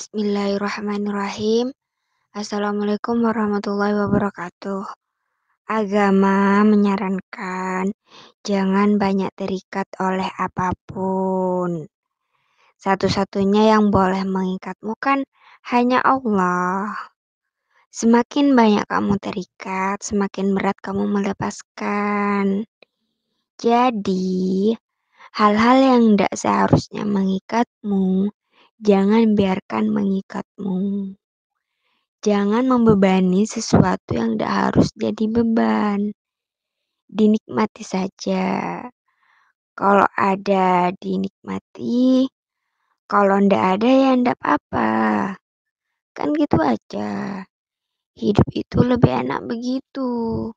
Bismillahirrahmanirrahim. Assalamualaikum warahmatullahi wabarakatuh. Agama menyarankan jangan banyak terikat oleh apapun. Satu-satunya yang boleh mengikatmu kan hanya Allah. Semakin banyak kamu terikat, semakin berat kamu melepaskan. Jadi, hal-hal yang tidak seharusnya mengikatmu Jangan biarkan mengikatmu. Jangan membebani sesuatu yang tidak harus jadi beban. Dinikmati saja. Kalau ada dinikmati, kalau ndak ada ya ndak apa-apa. Kan gitu aja. Hidup itu lebih enak begitu.